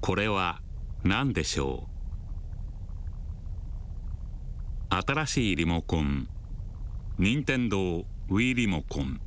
これは何でしょう新しいリモコン任天堂 w ィ i リモコン